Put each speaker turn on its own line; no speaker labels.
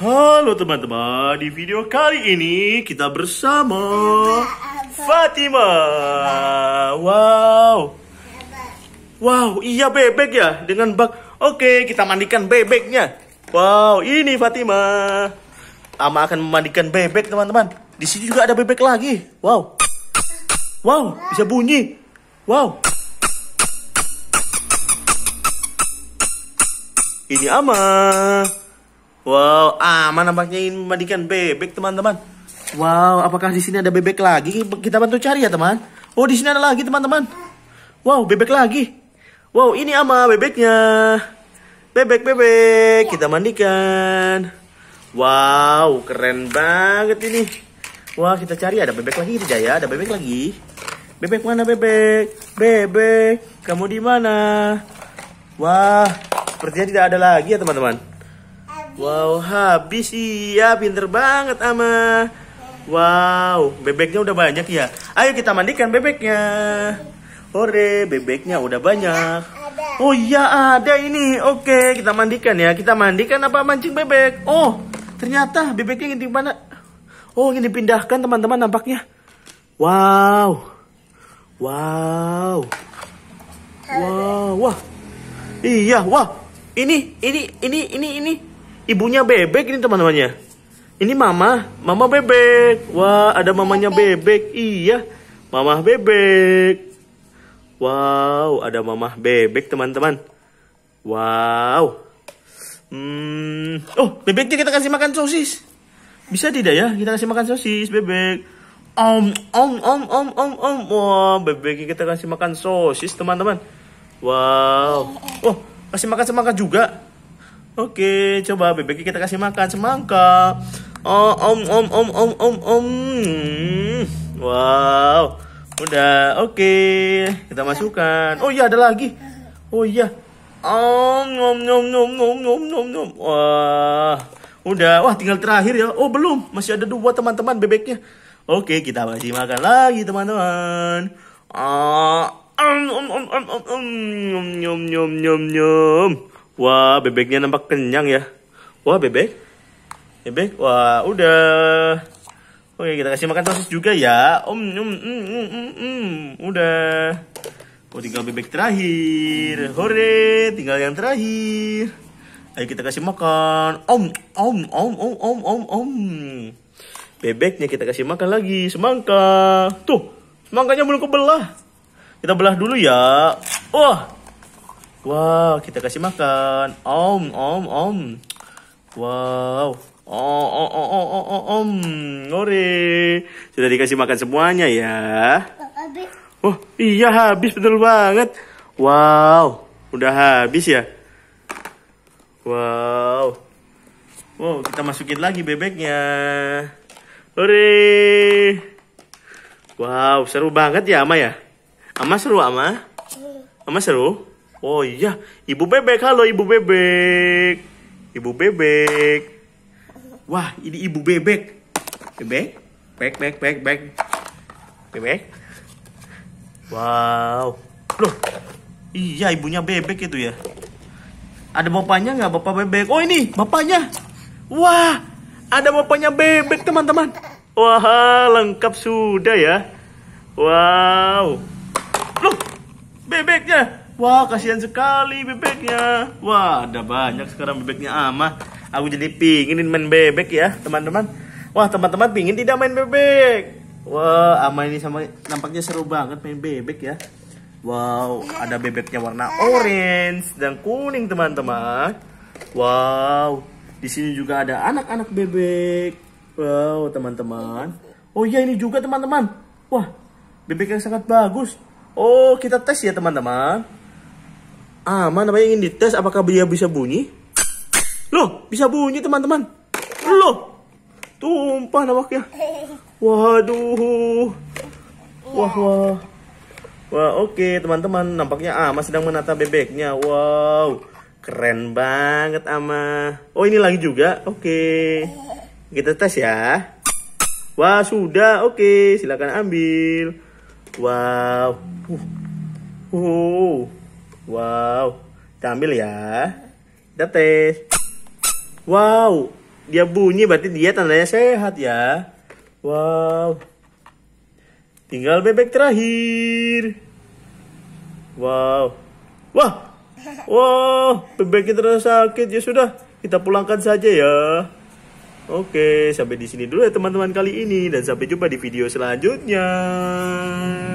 Halo teman-teman, di video kali ini kita bersama Fatima. Wow. Wow, iya bebek ya dengan bak. Oke, kita mandikan bebeknya. Wow, ini Fatima. Tama akan memandikan bebek, teman-teman. Di sini juga ada bebek lagi. Wow. Wow, bisa bunyi. Wow. Ini Ama. Wow, aman nampaknya ini memandikan bebek teman-teman. Wow, apakah di sini ada bebek lagi? Kita bantu cari ya teman. Oh, di sini ada lagi teman-teman. Wow, bebek lagi. Wow, ini ama bebeknya. Bebek, bebek, kita mandikan. Wow, keren banget ini. Wah, kita cari ada bebek lagi tidak ya? Ada bebek lagi. Bebek mana bebek? Bebek, kamu di mana? Wah, sepertinya tidak ada lagi ya teman-teman. Wow, habis iya, pinter banget ama. Wow, bebeknya udah banyak ya. Ayo kita mandikan bebeknya. Hore, bebeknya udah banyak. Oh iya ada ini. Oke, kita mandikan ya. Kita mandikan apa mancing bebek? Oh, ternyata bebeknya ingin mana? Oh, ingin dipindahkan teman-teman nampaknya. Wow. Wow. Wow, wah. Iya, wah. Ini, ini, ini, ini, ini ibunya bebek ini teman-temannya. Ini mama, mama bebek. Wah, ada mamanya bebek. Iya, mama bebek. Wow, ada mama bebek teman-teman. Wow. Hmm. Oh, bebeknya kita kasih makan sosis. Bisa tidak ya? Kita kasih makan sosis bebek. Om, om, om, om, om, om. Wah, bebeknya kita kasih makan sosis teman-teman. Wow. Oh, kasih makan semangka juga. Oke, coba bebeknya kita kasih makan semangka. Oh, om, om, om, om, om, om. Wow, udah oke. Kita masukkan. Oh iya, ada lagi. Oh iya. Om, om, om, om, om, om, om, om. Wah, udah. Wah, tinggal terakhir ya. Oh belum, masih ada dua teman-teman bebeknya. Oke, kita masih makan lagi teman-teman. Ah, om, om, om, om, om, om, om, om, om, om. Wah, bebeknya nampak kenyang ya. Wah, bebek. Bebek. Wah, udah. Oke, kita kasih makan sosis juga ya. Om, um, um, um, um, um, udah. Oh, tinggal bebek terakhir. Hore, tinggal yang terakhir. Ayo kita kasih makan. Om, om, om, om, om, om, om. Bebeknya kita kasih makan lagi. Semangka. Tuh, semangkanya belum kebelah. Kita belah dulu ya. Wah, Wow, kita kasih makan. Om, om, om. Wow. Oh, oh, oh, oh, oh, oh, om. Ore. Sudah dikasih makan semuanya ya. Oh, iya habis betul banget. Wow, udah habis ya. Wow. Wow, kita masukin lagi bebeknya. Ore. Wow, seru banget ya Ama ya. Ama seru Ama. Hmm. Ama seru. Oh iya, Ibu Bebek. Halo Ibu Bebek. Ibu Bebek. Wah, ini Ibu Bebek. Bebek, bebek, bebek, bebek. Bebek. Bebek. Wow. Loh, iya ibunya Bebek itu ya. Ada bapaknya nggak bapak Bebek? Oh ini, bapaknya. Wah, ada bapaknya Bebek teman-teman. Wah, lengkap sudah ya. Wow. Loh, Bebeknya. Wah, kasihan sekali bebeknya. Wah, ada banyak sekarang bebeknya ama. Ah, Aku jadi pingin main bebek ya, teman-teman. Wah, teman-teman pingin tidak main bebek. Wah, ama ah, ini sama nampaknya seru banget main bebek ya. Wow, ada bebeknya warna orange dan kuning, teman-teman. Wow, di sini juga ada anak-anak bebek. Wow, teman-teman. Oh iya, ini juga teman-teman. Wah, bebek yang sangat bagus. Oh, kita tes ya, teman-teman aman apa ingin dites apakah dia bisa bunyi. Loh, bisa bunyi teman-teman. Loh, tumpah nawaknya. Waduh. Wah, wah. Wah, oke okay, teman-teman. Nampaknya Ama sedang menata bebeknya. Wow, keren banget Ama. Oh, ini lagi juga? Oke. Okay. Kita tes ya. Wah, sudah. Oke, okay, silakan ambil. Wow. Uh. Wow. Oh. Wow, kita ambil ya. Kita tes. Wow, dia bunyi berarti dia tandanya sehat ya. Wow. Tinggal bebek terakhir. Wow. Wah. Wow, bebek kita sakit ya sudah. Kita pulangkan saja ya. Oke, sampai di sini dulu ya teman-teman kali ini dan sampai jumpa di video selanjutnya.